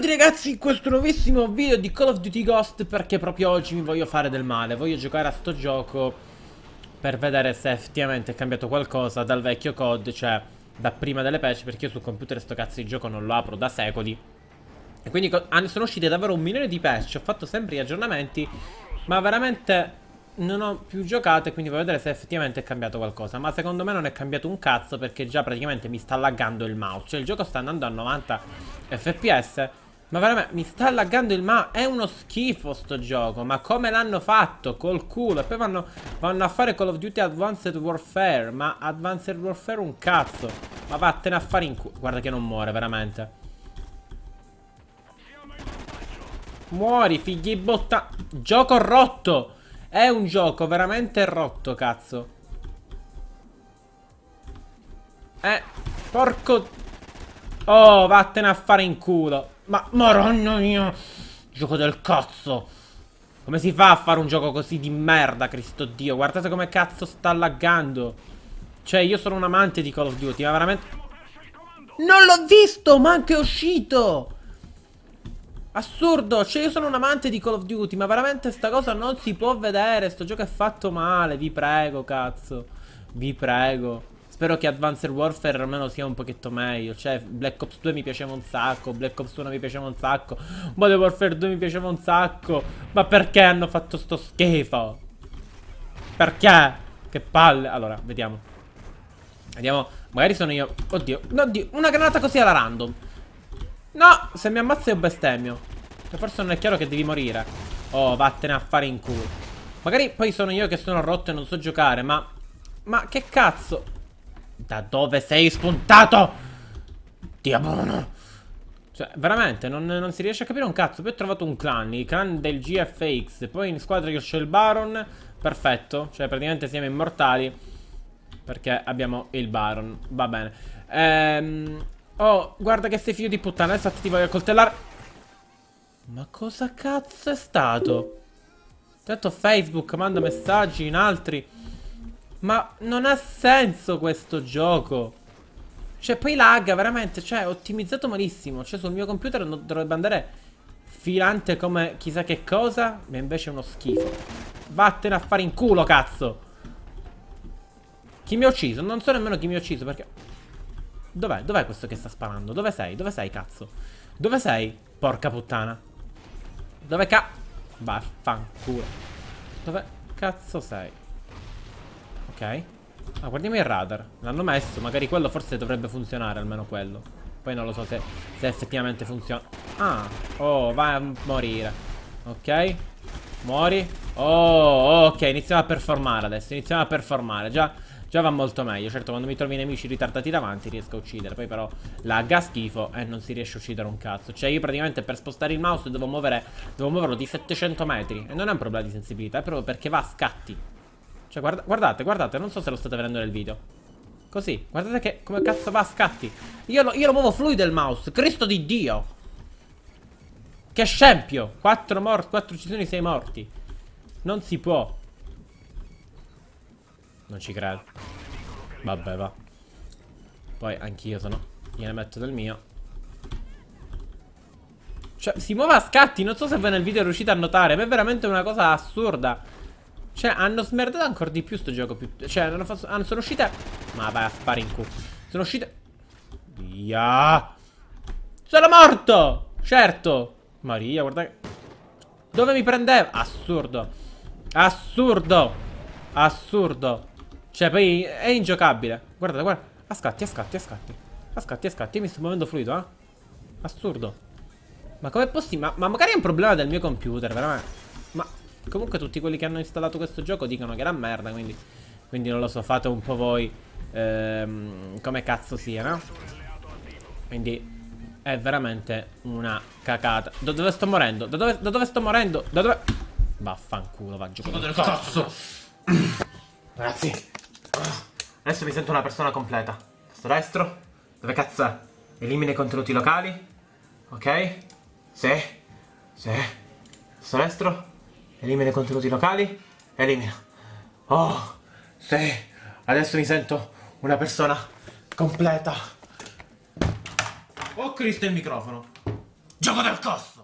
benvenuti ragazzi in questo nuovissimo video di Call of Duty Ghost perché proprio oggi mi voglio fare del male, voglio giocare a sto gioco per vedere se effettivamente è cambiato qualcosa dal vecchio COD, cioè da prima delle patch perché io sul computer sto cazzo di gioco non lo apro da secoli e quindi ah, sono uscite davvero un milione di patch, ho fatto sempre gli aggiornamenti ma veramente non ho più giocato e quindi voglio vedere se effettivamente è cambiato qualcosa ma secondo me non è cambiato un cazzo perché già praticamente mi sta laggando il mouse cioè il gioco sta andando a 90 fps ma veramente, mi sta laggando il ma... È uno schifo sto gioco. Ma come l'hanno fatto? Col culo. E poi vanno, vanno, a fare Call of Duty Advanced Warfare. Ma Advanced Warfare un cazzo. Ma vattene a fare in culo. Guarda che non muore, veramente. Muori, figli botta. Gioco rotto. È un gioco veramente rotto, cazzo. Eh, porco... Oh, vattene a fare in culo. Ma moronno mio! Gioco del cazzo! Come si fa a fare un gioco così di merda, Cristo Dio? Guardate come cazzo sta laggando. Cioè, io sono un amante di Call of Duty, ma veramente... Non l'ho visto, ma anche è uscito! Assurdo, cioè io sono un amante di Call of Duty, ma veramente sta cosa non si può vedere. Sto gioco è fatto male, vi prego, cazzo. Vi prego. Spero che Advanced Warfare almeno sia un pochetto meglio. Cioè, Black Ops 2 mi piaceva un sacco, Black Ops 1 mi piaceva un sacco, Modern Warfare 2 mi piaceva un sacco. Ma perché hanno fatto sto schifo? Perché? Che palle. Allora, vediamo. Vediamo. Magari sono io. Oddio. Oddio. Una granata così alla random. No, se mi ammazza io bestemmio. Cioè, forse non è chiaro che devi morire. Oh, vattene a fare in culo. Magari poi sono io che sono rotto e non so giocare, ma... Ma che cazzo? Da dove sei spuntato? Diabono! Cioè, veramente, non, non, si riesce a capire un cazzo. Poi ho trovato un clan, il clan del GFX. Poi in squadra che c'è il Baron. Perfetto. Cioè, praticamente siamo immortali. Perché abbiamo il Baron. Va bene. Ehm... Oh, guarda che sei figlio di puttana. Adesso ti voglio coltellare. Ma cosa cazzo è stato? Tanto Facebook manda messaggi in altri... Ma non ha senso questo gioco. Cioè, poi lagga, veramente, cioè, ottimizzato malissimo. Cioè, sul mio computer non dovrebbe andare filante come chissà che cosa, ma invece è uno schifo. Vattene a fare in culo, cazzo! Chi mi ha ucciso? Non so nemmeno chi mi ha ucciso, perché... Dov'è? Dov'è questo che sta sparando? Dove sei? Dove sei, cazzo? Dove sei? Porca puttana. Dove ca... Vaffanculo. Dove cazzo sei? Ok. Ah, guardiamo il radar. L'hanno messo. Magari quello forse dovrebbe funzionare, almeno quello. Poi non lo so se, se effettivamente funziona. Ah. Oh, va a morire. Ok. Muori. Oh, ok. Iniziamo a performare adesso. Iniziamo a performare. Già... Già va molto meglio, certo quando mi trovi i nemici ritardati davanti riesco a uccidere Poi però lagga schifo e non si riesce a uccidere un cazzo Cioè io praticamente per spostare il mouse devo, muovere, devo muoverlo di 700 metri E non è un problema di sensibilità, è proprio perché va a scatti cioè, guarda, guardate, guardate, non so se lo state vedendo nel video. Così, guardate che, come cazzo va a scatti. Io lo, io lo muovo fluido il mouse, Cristo di Dio. Che scempio. 4 morti, 4 uccisioni, 6 morti. Non si può. Non ci credo. Vabbè, va. Poi anch'io sono... Gliene metto del mio. Cioè, si muove a scatti. Non so se voi nel video riuscite a notare, ma è veramente una cosa assurda. Cioè, hanno smerdato ancora di più sto gioco. Cioè, hanno fatto... hanno, sono uscite... Ma vai a spari in culo. Sono uscite... Via! Sono morto! Certo! Maria, guarda Dove mi prendeva? Assurdo. Assurdo. Assurdo. Cioè, poi è ingiocabile. Guardate, guarda. A scatti, a scatti, a scatti. A scatti, a scatti. Io mi sto muovendo fluido, eh. Assurdo. Ma com'è possibile? Ma, ma magari è un problema del mio computer, veramente. Comunque tutti quelli che hanno installato questo gioco dicono che era merda, quindi... Quindi non lo so, fate un po' voi ehm, come cazzo sia, no? Quindi è veramente una cacata. Da dove sto morendo? Da dove, da dove sto morendo? Da dove... Vaffanculo, va giù. Del cazzo! Ragazzi, adesso mi sento una persona completa. Sto destro, dove cazzo Elimina i contenuti locali, ok? Sì, sì. Sto destro, Elimina i contenuti locali. Elimina. Oh, sì. Adesso mi sento una persona completa. Oh Cristo il microfono. Gioco del costo.